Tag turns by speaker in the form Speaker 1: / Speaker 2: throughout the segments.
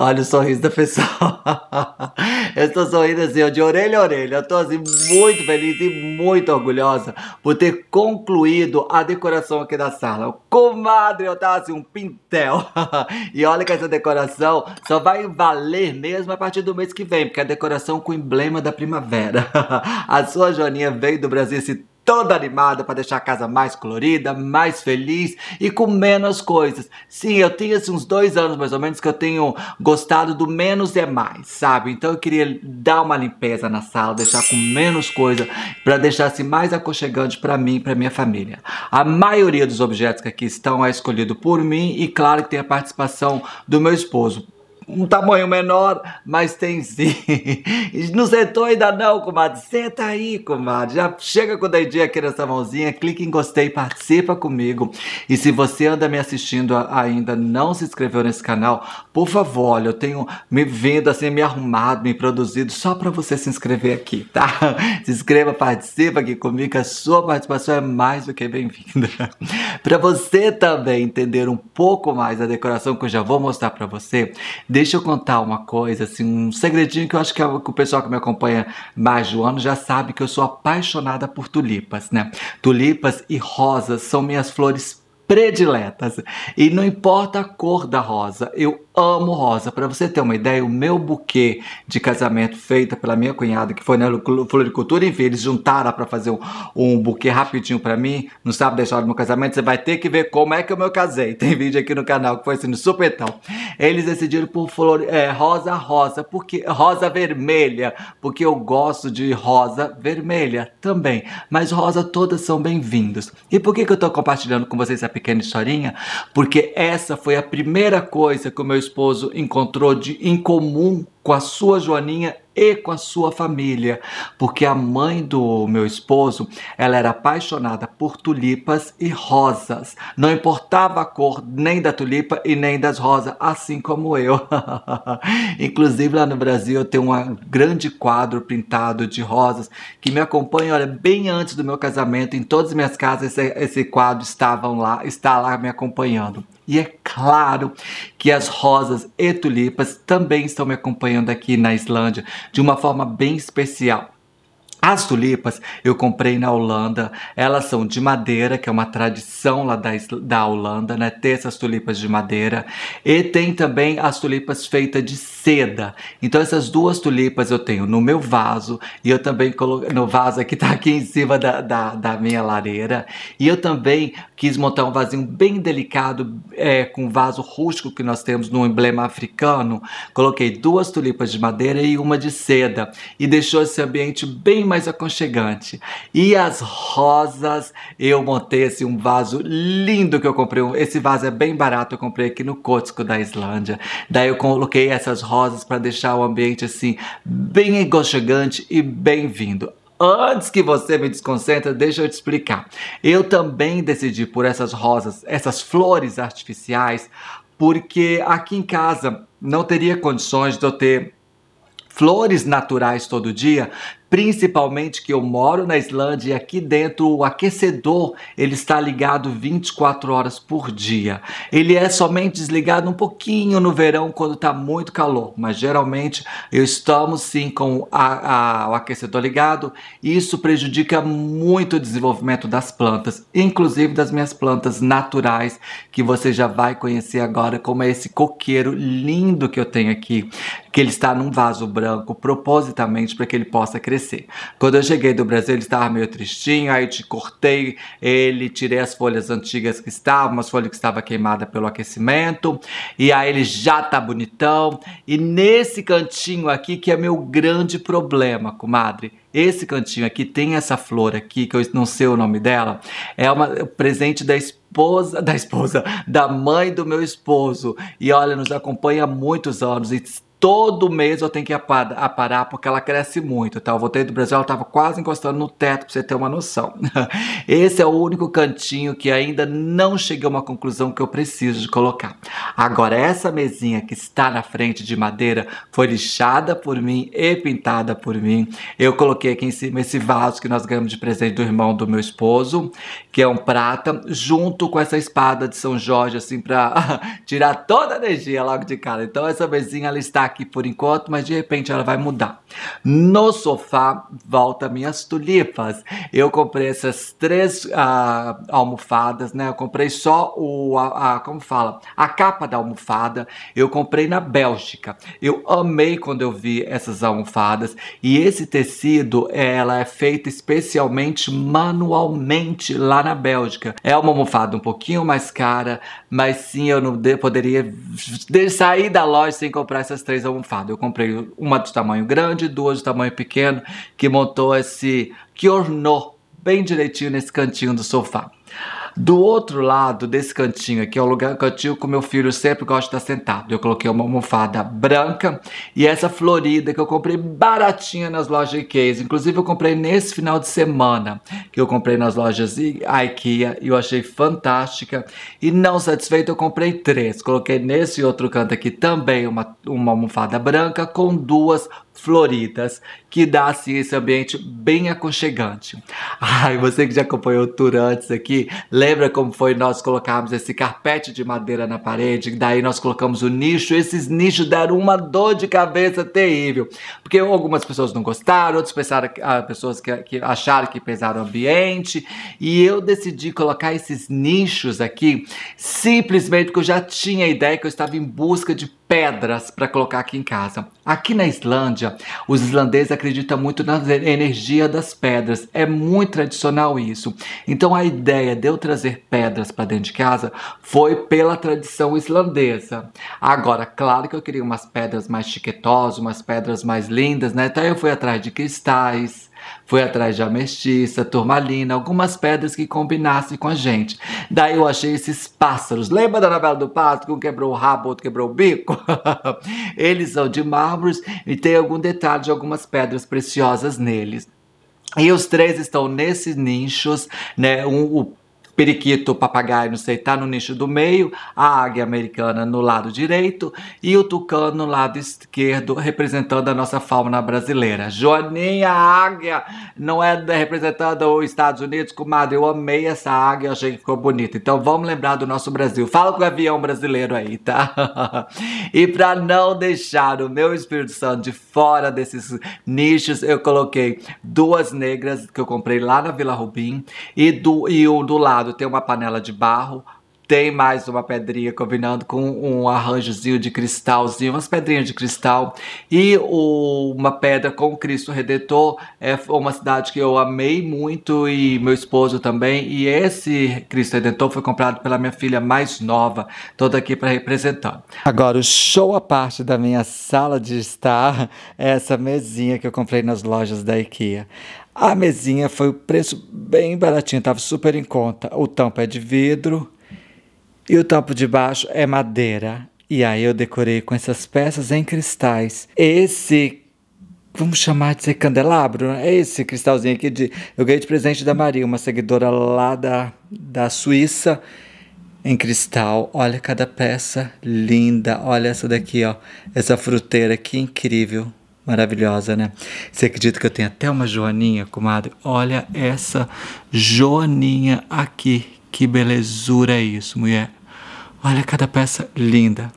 Speaker 1: Olha o sorriso da pessoa. eu estou sorrindo assim, ó, de orelha a orelha. Eu estou assim, muito feliz e muito orgulhosa por ter concluído a decoração aqui da sala. Comadre, eu estava assim, um pintel. e olha que essa decoração só vai valer mesmo a partir do mês que vem, porque é a decoração com o emblema da primavera. a sua Joaninha veio do Brasil esse toda animada para deixar a casa mais colorida, mais feliz e com menos coisas. Sim, eu tenho assim, uns dois anos mais ou menos que eu tenho gostado do menos é mais, sabe? Então eu queria dar uma limpeza na sala, deixar com menos coisa para deixar assim mais aconchegante para mim e para minha família. A maioria dos objetos que aqui estão é escolhido por mim e claro que tem a participação do meu esposo um tamanho menor, mas tem sim. Não sentou ainda não, comadre? Senta aí, comadre. Já chega com o dedinho aqui nessa mãozinha, clique em gostei, participa comigo. E se você anda me assistindo ainda, não se inscreveu nesse canal, por favor, olha, eu tenho me vindo assim, me arrumado, me produzido só para você se inscrever aqui, tá? Se inscreva, participa aqui comigo, a sua participação é mais do que bem-vinda. para você também entender um pouco mais a decoração que eu já vou mostrar para você, deixa eu contar uma coisa, assim, um segredinho que eu acho que, é o, que o pessoal que me acompanha mais de um ano já sabe que eu sou apaixonada por tulipas, né? Tulipas e rosas são minhas flores prediletas. E não importa a cor da rosa, eu amo rosa. Para você ter uma ideia, o meu buquê de casamento feito pela minha cunhada, que foi na floricultura, enfim, eles juntaram para fazer um, um, buquê rapidinho para mim, não sabe deixar do meu casamento, você vai ter que ver como é que eu me casei. Tem vídeo aqui no canal que foi assim no supetão. Eles decidiram por flor, é, rosa rosa, porque rosa vermelha, porque eu gosto de rosa vermelha também. Mas rosa todas são bem-vindas. E por que, que eu tô compartilhando com vocês essa pequena historinha, porque essa foi a primeira coisa que o meu esposo encontrou de incomum com a sua Joaninha e com a sua família, porque a mãe do meu esposo, ela era apaixonada por tulipas e rosas. Não importava a cor nem da tulipa e nem das rosas, assim como eu. Inclusive lá no Brasil eu tenho um grande quadro pintado de rosas que me acompanha, olha, bem antes do meu casamento, em todas as minhas casas esse, esse quadro estava lá, está lá me acompanhando. E é claro que as rosas e tulipas também estão me acompanhando aqui na Islândia de uma forma bem especial. As tulipas eu comprei na Holanda. Elas são de madeira, que é uma tradição lá da, da Holanda, né? Ter essas tulipas de madeira. E tem também as tulipas feitas de seda. Então essas duas tulipas eu tenho no meu vaso e eu também coloquei no vaso que tá aqui em cima da, da, da, minha lareira. E eu também quis montar um vasinho bem delicado é, com vaso rústico que nós temos no emblema africano. Coloquei duas tulipas de madeira e uma de seda e deixou esse ambiente bem mais mais aconchegante. E as rosas, eu montei assim, um vaso lindo que eu comprei. Esse vaso é bem barato, eu comprei aqui no Cotsko da Islândia. Daí eu coloquei essas rosas para deixar o ambiente assim bem aconchegante e bem-vindo. Antes que você me desconcentre, deixa eu te explicar. Eu também decidi por essas rosas, essas flores artificiais, porque aqui em casa não teria condições de eu ter flores naturais todo dia, principalmente que eu moro na Islândia e aqui dentro o aquecedor ele está ligado 24 horas por dia. Ele é somente desligado um pouquinho no verão quando está muito calor, mas geralmente eu estamos sim com a, a, o aquecedor ligado e isso prejudica muito o desenvolvimento das plantas, inclusive das minhas plantas naturais que você já vai conhecer agora, como é esse coqueiro lindo que eu tenho aqui que ele está num vaso branco propositamente para que ele possa crescer. Quando eu cheguei do Brasil, ele estava meio tristinho, aí te cortei ele, tirei as folhas antigas que estavam, umas folhas que estava queimada pelo aquecimento, e aí ele já tá bonitão. E nesse cantinho aqui que é meu grande problema, comadre, esse cantinho aqui tem essa flor aqui, que eu não sei o nome dela, é uma é presente da esposa, da esposa, da mãe do meu esposo. E olha, nos acompanha há muitos anos e Todo mês eu tenho que aparar porque ela cresce muito, tá? Eu voltei do Brasil, ela estava quase encostando no teto, para você ter uma noção. Esse é o único cantinho que ainda não cheguei a uma conclusão que eu preciso de colocar. Agora, essa mesinha que está na frente de madeira foi lixada por mim e pintada por mim. Eu coloquei aqui em cima esse vaso que nós ganhamos de presente do irmão do meu esposo, que é um prata, junto com essa espada de São Jorge, assim, para tirar toda a energia logo de cara. Então, essa mesinha, ela está aqui por enquanto, mas de repente ela vai mudar. No sofá, volta minhas tulipas. Eu comprei essas três ah, almofadas, né? Eu comprei só o, a, a, como fala, a capa da almofada. Eu comprei na Bélgica. Eu amei quando eu vi essas almofadas. E esse tecido, ela é feita especialmente manualmente lá na Bélgica. É uma almofada um pouquinho mais cara, mas sim, eu não de, poderia de, sair da loja sem comprar essas três fez almofada. Eu comprei uma de tamanho grande, duas de tamanho pequeno, que montou esse ornou bem direitinho nesse cantinho do sofá. Do outro lado desse cantinho aqui, é o lugar cantinho que o meu filho sempre gosta de estar sentado. Eu coloquei uma almofada branca e essa florida que eu comprei baratinha nas lojas Ikea. Inclusive eu comprei nesse final de semana, que eu comprei nas lojas Ikea e eu achei fantástica. E não satisfeito, eu comprei três. Coloquei nesse outro canto aqui também uma, uma almofada branca com duas floridas, que dá assim esse ambiente bem aconchegante. Ai, você que já acompanhou o tour antes aqui, Lembra como foi nós colocarmos esse carpete de madeira na parede? Daí nós colocamos o nicho. Esses nichos deram uma dor de cabeça terrível. Porque algumas pessoas não gostaram, outras pensaram, ah, pessoas que, que acharam que pesaram o ambiente. E eu decidi colocar esses nichos aqui simplesmente porque eu já tinha a ideia que eu estava em busca de pedras para colocar aqui em casa. Aqui na Islândia, os islandeses acreditam muito na energia das pedras. É muito tradicional isso. Então a ideia de eu trazer pedras para dentro de casa foi pela tradição islandesa. Agora, claro que eu queria umas pedras mais chiquetosas, umas pedras mais lindas, né? Então eu fui atrás de cristais, Fui atrás de amestiça, turmalina, algumas pedras que combinassem com a gente. Daí eu achei esses pássaros. Lembra da novela do pássaro que um quebrou o rabo, outro quebrou o bico? Eles são de mármore e tem algum detalhe de algumas pedras preciosas neles. E os três estão nesses nichos, né? Um, o periquito, papagaio, não sei, tá no nicho do meio, a águia americana no lado direito e o tucano no lado esquerdo, representando a nossa fauna brasileira. Joaninha, a águia, não é né, representada os Estados Unidos, comadre, eu amei essa águia, achei que ficou bonita. Então vamos lembrar do nosso Brasil. Fala com o avião brasileiro aí, tá? e para não deixar o meu Espírito Santo de fora desses nichos, eu coloquei duas negras que eu comprei lá na Vila Rubim e, do, e o do lado lado tem uma panela de barro, tem mais uma pedrinha combinando com um arranjozinho de cristalzinho, umas pedrinhas de cristal e o, uma pedra com Cristo Redentor. É uma cidade que eu amei muito e meu esposo também. E esse Cristo Redentor foi comprado pela minha filha mais nova, toda aqui para representar. Agora, o show à parte da minha sala de estar é essa mesinha que eu comprei nas lojas da IKEA. A mesinha foi o preço bem baratinho, estava super em conta. O tampo é de vidro, e o topo de baixo é madeira. E aí eu decorei com essas peças em cristais. Esse vamos chamar de ser candelabro, é esse cristalzinho aqui de eu ganhei de presente da Maria, uma seguidora lá da, da Suíça em cristal. Olha cada peça linda. Olha essa daqui, ó. Essa fruteira que incrível. Maravilhosa, né? Você acredita que eu tenho até uma joaninha, comadre? Olha essa joaninha aqui. Que belezura é isso, mulher. Olha cada peça linda.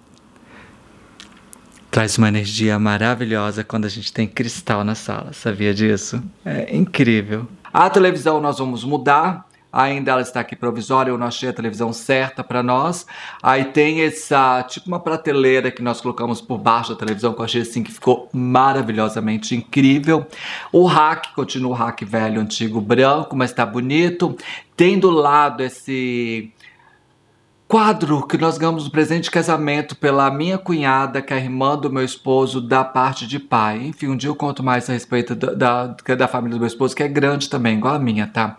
Speaker 1: Traz uma energia maravilhosa quando a gente tem cristal na sala, sabia disso? É incrível. A televisão nós vamos mudar, ainda ela está aqui provisória, eu não achei a televisão certa para nós. Aí tem essa, tipo uma prateleira que nós colocamos por baixo da televisão, que eu achei assim que ficou maravilhosamente incrível. O rack, continua o rack velho, antigo, branco, mas está bonito. Tem do lado esse quadro que nós ganhamos um presente de casamento pela minha cunhada, que é a irmã do meu esposo, da parte de pai. Enfim, um dia eu conto mais a respeito da, da, é da família do meu esposo, que é grande também, igual a minha, tá?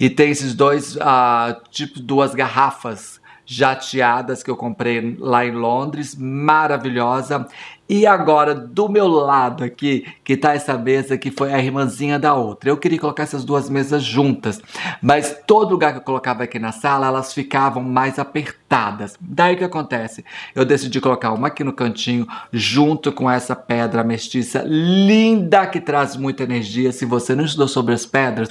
Speaker 1: E tem esses dois, ah, tipo, duas garrafas jateadas que eu comprei lá em Londres, maravilhosa. E agora, do meu lado aqui, que tá essa mesa que foi a irmãzinha da outra. Eu queria colocar essas duas mesas juntas, mas todo lugar que eu colocava aqui na sala, elas ficavam mais apertadas. Daí que acontece? Eu decidi colocar uma aqui no cantinho, junto com essa pedra mestiça linda que traz muita energia. Se você não estudou sobre as pedras,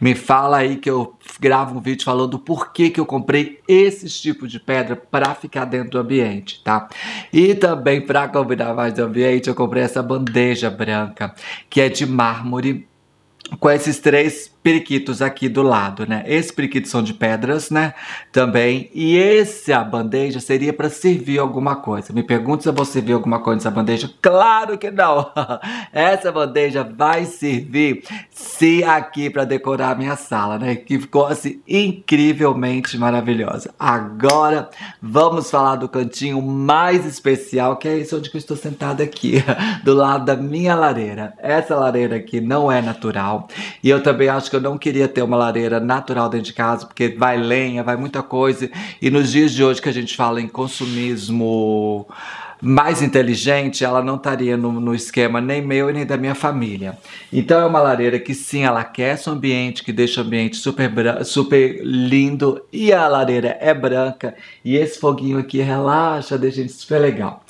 Speaker 1: me fala aí que eu gravo um vídeo falando por que, que eu comprei esses tipos de pedra para ficar dentro do ambiente, tá? E também para combinar mais do ambiente, eu comprei essa bandeja branca, que é de mármore com esses três periquitos aqui do lado, né? Esses periquitos são de pedras, né? Também. E esse, a bandeja, seria para servir alguma coisa. Me pergunta se eu vou servir alguma coisa nessa bandeja. Claro que não! Essa bandeja vai servir, se aqui, para decorar a minha sala, né? Que ficou, assim, incrivelmente maravilhosa. Agora, vamos falar do cantinho mais especial, que é esse onde eu estou sentada aqui, do lado da minha lareira. Essa lareira aqui não é natural. E eu também acho que eu não queria ter uma lareira natural dentro de casa, porque vai lenha, vai muita coisa. E nos dias de hoje que a gente fala em consumismo mais inteligente, ela não estaria no, no, esquema nem meu e nem da minha família. Então é uma lareira que sim, ela aquece o ambiente, que deixa o ambiente super, super lindo e a lareira é branca e esse foguinho aqui relaxa, deixa gente super legal.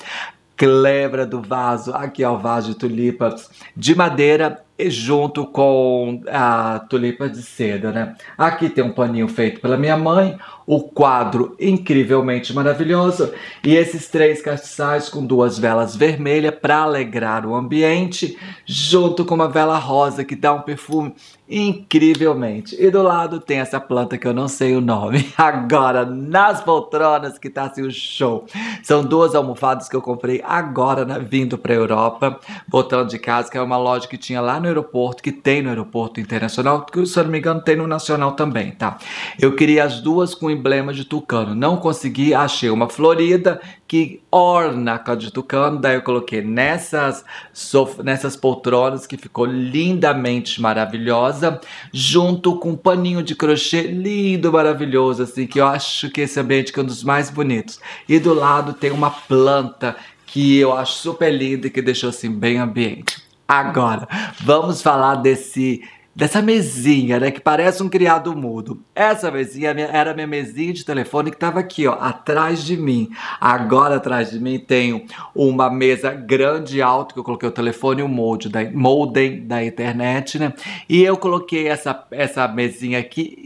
Speaker 1: Clebra do vaso, aqui é o vaso de tulipas de madeira junto com a tulipa de seda, né? Aqui tem um paninho feito pela minha mãe, o quadro incrivelmente maravilhoso e esses três castiçais com duas velas vermelhas para alegrar o ambiente, junto com uma vela rosa que dá um perfume incrivelmente. E do lado tem essa planta que eu não sei o nome. Agora, nas poltronas que tá assim o show. São duas almofadas que eu comprei agora, né, vindo para Europa, botão de casa, que é uma loja que tinha lá no no aeroporto, que tem no aeroporto internacional, que se eu não me engano tem no nacional também, tá? Eu queria as duas com emblema de tucano, não consegui, achei uma florida que orna a de tucano, daí eu coloquei nessas, sof nessas poltronas que ficou lindamente maravilhosa, junto com um paninho de crochê lindo, maravilhoso, assim, que eu acho que esse ambiente que é um dos mais bonitos. E do lado tem uma planta que eu acho super linda e que deixou assim bem ambiente. Agora, vamos falar desse dessa mesinha, né, que parece um criado mudo. Essa mesinha era minha mesinha de telefone que estava aqui, ó, atrás de mim. Agora atrás de mim tenho uma mesa grande e alta que eu coloquei o telefone, o molde da modem da internet, né? E eu coloquei essa essa mesinha aqui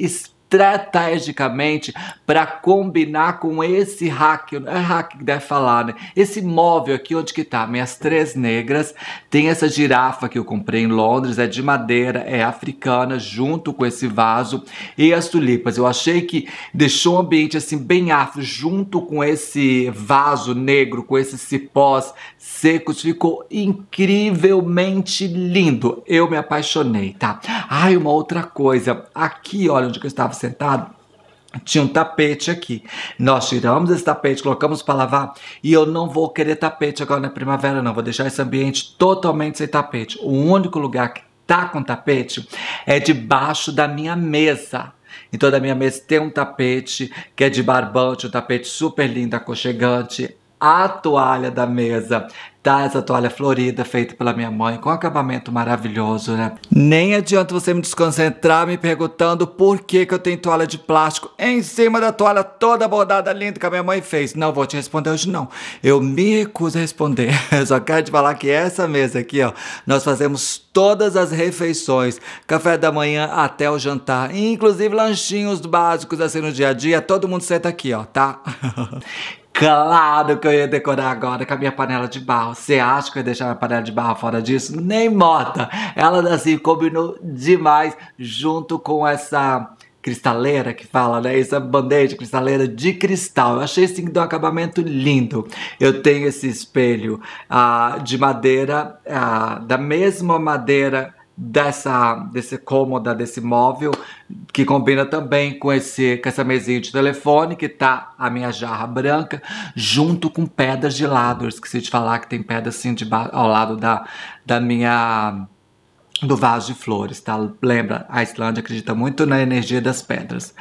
Speaker 1: estrategicamente para combinar com esse hack, é hack que deve falar, né? Esse móvel aqui onde que tá, minhas três negras, tem essa girafa que eu comprei em Londres, é de madeira, é africana, junto com esse vaso e as tulipas. Eu achei que deixou o um ambiente assim bem afro, junto com esse vaso negro, com esses cipós secos, ficou incrivelmente lindo. Eu me apaixonei, tá? Ai, uma outra coisa, aqui, olha onde que eu estava sentado, tinha um tapete aqui. Nós tiramos esse tapete, colocamos para lavar e eu não vou querer tapete agora na primavera, não. Vou deixar esse ambiente totalmente sem tapete. O único lugar que tá com tapete é debaixo da minha mesa. Então, da minha mesa tem um tapete que é de barbante, um tapete super lindo, aconchegante a toalha da mesa. Tá, essa toalha florida feita pela minha mãe, com acabamento maravilhoso, né? Nem adianta você me desconcentrar me perguntando por que, que eu tenho toalha de plástico em cima da toalha toda bordada linda que a minha mãe fez. Não vou te responder hoje, não. Eu me recuso a responder. Eu só quero te falar que essa mesa aqui, ó, nós fazemos todas as refeições, café da manhã até o jantar, inclusive lanchinhos básicos assim no dia a dia. Todo mundo senta aqui, ó, tá? Claro que eu ia decorar agora com a minha panela de barro. Você acha que eu ia deixar a panela de barro fora disso? Nem mota! Ela, assim, combinou demais junto com essa cristaleira que fala, né? Essa band-aid cristaleira de cristal. Eu achei assim de um acabamento lindo. Eu tenho esse espelho ah, de madeira, ah, da mesma madeira dessa desse cômoda, desse móvel, que combina também com, esse, com essa mesinha de telefone, que tá a minha jarra branca, junto com pedras de lado. Eu esqueci de falar que tem pedra assim de ao lado da, da minha do vaso de flores, tá? Lembra, a Islândia acredita muito na energia das pedras.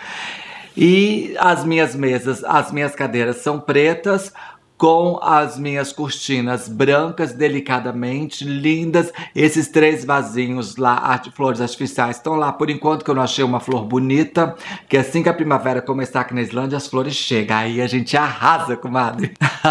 Speaker 1: E as minhas mesas, as minhas cadeiras são pretas, com as minhas cortinas brancas, delicadamente, lindas. Esses três vasinhos lá, flores artificiais, estão lá por enquanto, que eu não achei uma flor bonita. Que assim que a primavera começar aqui na Islândia, as flores chegam. Aí a gente arrasa, comadre.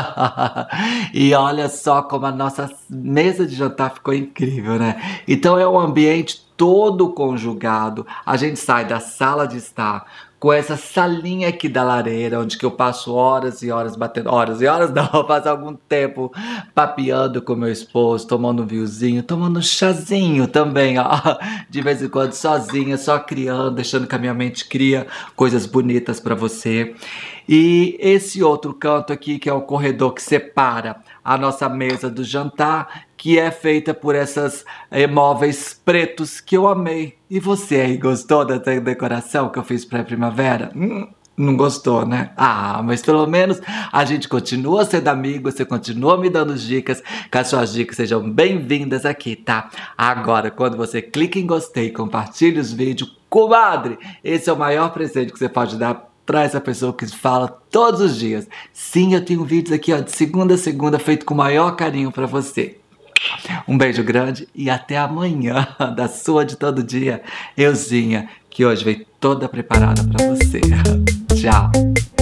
Speaker 1: e olha só como a nossa mesa de jantar ficou incrível, né? Então é um ambiente todo conjugado. A gente sai da sala de estar com essa salinha aqui da lareira, onde que eu passo horas e horas batendo, horas e horas não, eu passo algum tempo papeando com meu esposo, tomando um vinhozinho, tomando um chazinho também, ó, de vez em quando sozinha, só criando, deixando que a minha mente cria coisas bonitas para você. E esse outro canto aqui, que é o corredor que separa a nossa mesa do jantar, que é feita por essas imóveis eh, móveis pretos que eu amei. E você aí, gostou da decoração que eu fiz para a primavera? Hum, não gostou, né? Ah, mas pelo menos a gente continua sendo amigo, você continua me dando dicas, que as suas dicas sejam bem-vindas aqui, tá? Agora, quando você clica em gostei, compartilha os vídeos, comadre, esse é o maior presente que você pode dar traz a pessoa que fala todos os dias. Sim, eu tenho vídeos aqui ó, de segunda a segunda feito com o maior carinho para você. Um beijo grande e até amanhã da sua de todo dia, euzinha, que hoje veio toda preparada para você. Tchau.